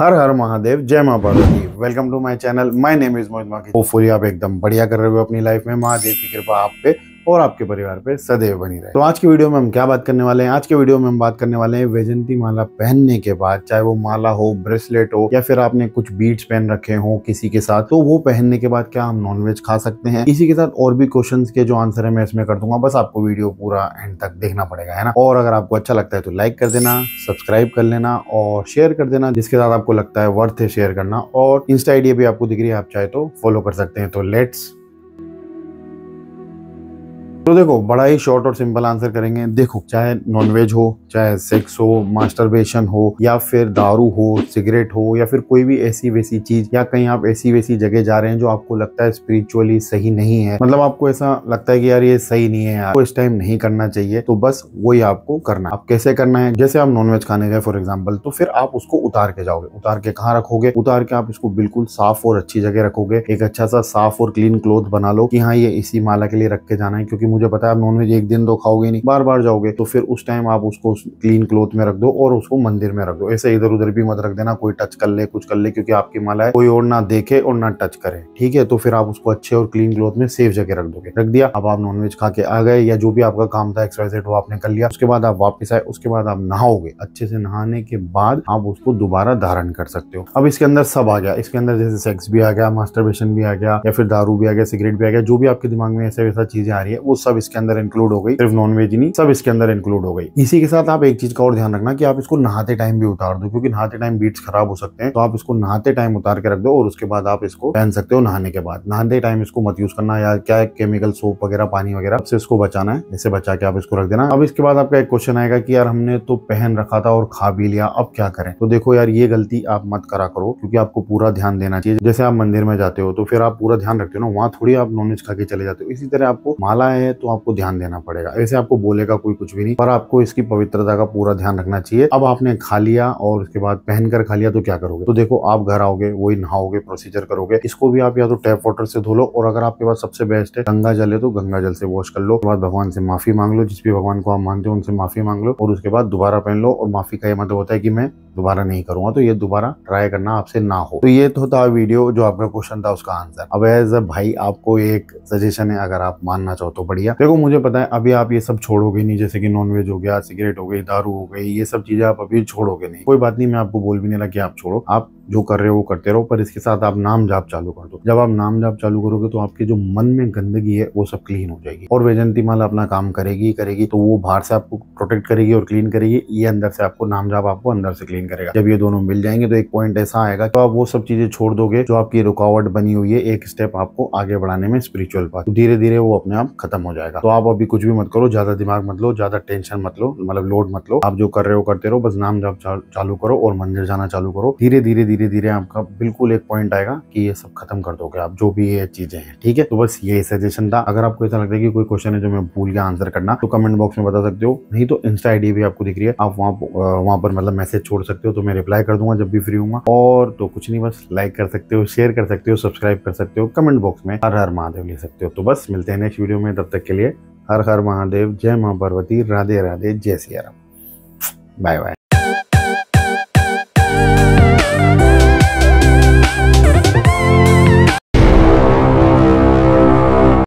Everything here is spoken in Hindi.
हर हर महादेव जय माँ Bharati welcome to my channel my name is Mohit माकी होपफुली आप एकदम बढ़िया कर रहे हो अपनी लाइफ में महादेव की कृपा आप पे और आपके परिवार पे सदैव बनी रहे तो आज की वीडियो में हम क्या बात करने वाले हैं आज के वीडियो में हम बात करने वाले हैं वेजंती माला पहनने के बाद चाहे वो माला हो ब्रेसलेट हो या फिर आपने कुछ बीट्स पहन रखे हो किसी के साथ तो वो पहनने के बाद क्या हम नॉनवेज खा सकते हैं इसी के साथ और भी क्वेश्चन के जो आंसर है मैं इसमें कर दूंगा बस आपको वीडियो पूरा एंड तक देखना पड़ेगा है ना और अगर आपको अच्छा लगता है तो लाइक कर देना सब्सक्राइब कर लेना और शेयर कर देना जिसके साथ आपको लगता है वर्थ है शेयर करना और इंस्टा आइडिया भी आपको दिख रही है आप चाहे तो फॉलो कर सकते हैं तो लेट्स तो देखो बड़ा ही शॉर्ट और सिंपल आंसर करेंगे देखो चाहे नॉनवेज हो चाहे सेक्स हो मास्टरबेशन हो या फिर दारू हो सिगरेट हो या फिर कोई भी ऐसी वैसी चीज या कहीं आप ऐसी वैसी जगह जा रहे हैं जो आपको लगता है स्पिरिचुअली सही नहीं है मतलब आपको ऐसा लगता है कि यार ये सही नहीं है यार इस टाइम नहीं करना चाहिए तो बस वही आपको करना आप कैसे करना है जैसे आप नॉनवेज खाने गए फॉर एग्जाम्पल तो फिर आप उसको उतार के जाओगे उतार के कहाँ रखोगे उतार के आप इसको बिल्कुल साफ और अच्छी जगह रखोगे एक अच्छा सा साफ और क्लीन क्लोथ बना लो कि हाँ ये इसी माला के लिए रख के जाना है क्योंकि मुझे पता है नॉनवेज एक दिन दो तो खाओगे नहीं बार बार जाओगे तो फिर उस टाइम आप उसको क्लीन क्लोथ में रख दो और उसको मंदिर में रख दो ऐसे इधर उधर भी मत रख देना कोई टच कर ले कुछ कर ले क्योंकि आपकी माला है कोई और ना देखे और ना टच करे ठीक है तो फिर आप उसको अच्छे और क्लीन क्लोथ में सेफ जगह रख दोगे रख दिया अब आप नॉनवेज खा के आ गए या जो भी आपका काम था एक्सरसाइज वो आपने कर लिया उसके बाद आप वापस आए उसके बाद आप नहाओगे अच्छे से नहाने के बाद आप उसको दोबारा धारण कर सकते हो अब इसके अंदर सब आ गया इसके अंदर जैसे सेक्स भी आ गया मास्टरबेशन भी आ गया या फिर दारू भी आ गया सिगरेट भी आ गया जो भी आपके दिमाग में ऐसा वैसा चीजें आ रही है वो सब इसके अंदर इंक्लूड हो गई सिर्फ नॉन वेज नहीं सब इसके अंदर इंक्लूड हो गई इसी के साथ आप एक चीज का और ध्यान रखना कि आप इसको नहाते टाइम भी उतार दो क्योंकि नहाते टाइम बीट्स खराब हो सकते हैं तो आप इसको नहाते टाइम उतार के रख दो और उसके बाद आप इसको पहन सकते हो नहाने के बाद नहाते टाइम इसको मत यूज करना या क्या केमिकल सोप वगैरह पानी वगैरह से इसको बचाना है इसे बचा के आप इसको रख देना अब इसके बाद आपका एक क्वेश्चन आएगा कि यार हमने तो पहन रखा था और खा भी लिया अब क्या करें तो देखो यार ये गलती आप मत करा करो क्योंकि आपको पूरा ध्यान देना चाहिए जैसे आप मंदिर में जाते हो तो फिर आप पूरा ध्यान रखते हो ना वहाँ थोड़ी आप नॉनवेज खा के चले जाते हो इसी तरह आपको माला है तो आपको ध्यान देना पड़ेगा ऐसे आपको बोलेगा कोई कुछ भी नहीं पर आपको इसकी पवित्रता का पूरा ध्यान रखना चाहिए अब आपने खा लिया और उसके बाद पहनकर खा लिया तो क्या करोगे तो देखो आप घर आओगे वही नहाओगे प्रोसीजर करोगे इसको भी आप या तो टैप वाटर से धो लो और अगर आपके पास सबसे बेस्ट है गंगा जल है तो गंगा जल से वॉश कर लो उसके बाद भगवान से माफी मांग लो जिस भी भगवान को आप मानते हो उनसे माफी मांग लो और उसके बाद दोबारा पहन लो और माफी का यह मतलब होता है कि मैं दोबारा नहीं करूंगा तो ये दोबारा ट्राई करना आपसे ना हो तो ये तो था वीडियो जो आपका क्वेश्चन था उसका आंसर अब एज भाई आपको एक सजेशन है अगर आप मानना चाहो तो बढ़िया देखो मुझे पता है अभी आप ये सब छोड़ोगे नहीं जैसे कि नॉन हो गया सिगरेट हो गई दारू हो गई ये सब चीजें आप अभी छोड़ोगे नहीं कोई बात नहीं मैं आपको बोल भी नहीं लगा कि आप छोड़ो आप जो कर रहे हो वो करते रहो पर इसके साथ आप नाम जाप चालू कर दो जब आप नाम जाप चालू करोगे तो आपके जो मन में गंदगी है वो सब क्लीन हो जाएगी और वैजंती माला अपना काम करेगी करेगी तो वो बाहर से आपको प्रोटेक्ट करेगी और क्लीन करेगी ये अंदर से आपको नाम जाप आपको अंदर से क्लीन करेगा जब ये दोनों मिल जाएंगे तो एक पॉइंट ऐसा आएगा तो आप वो सब चीजें छोड़ दोगे जो आपकी रुकावट बनी हुई है एक स्टेप आपको आगे बढ़ाने में स्पिरिचुअल पाथ धीरे धीरे वो अपने आप खत्म हो जाएगा तो आप अभी कुछ भी मत करो ज्यादा दिमाग मत लो ज्यादा टेंशन मत लो मतलब लोड मत लो आप जो कर रहे हो करते रहो बस नाम जाप चालू करो और मंदिर जाना चालू करो धीरे धीरे धीरे धीरे धीरे आपका बिल्कुल एक पॉइंट आएगा कि ये सब खत्म कर दोगे आप जो भी ये चीजें हैं ठीक है तो बस ये सजेशन था अगर आपको ऐसा लग रहा है कि कोई क्वेश्चन है जो मैं भूल गया आंसर करना तो कमेंट बॉक्स में बता सकते हो नहीं तो इंस्टा आईडी भी आपको दिख रही है आप वहाँ वहाँ पर मतलब मैसेज छोड़ सकते हो तो मैं रिप्लाई कर दूंगा जब भी फ्री हूँ और तो कुछ नहीं बस लाइक कर सकते हो शेयर कर सकते हो सब्सक्राइब कर सकते हो कमेंट बॉक्स में हर हर महादेव ले सकते हो तो बस मिलते हैं नेक्स्ट वीडियो में तब तक के लिए हर हर महादेव जय माँ पार्वती राधे राधे जय सिया राम बाय बाय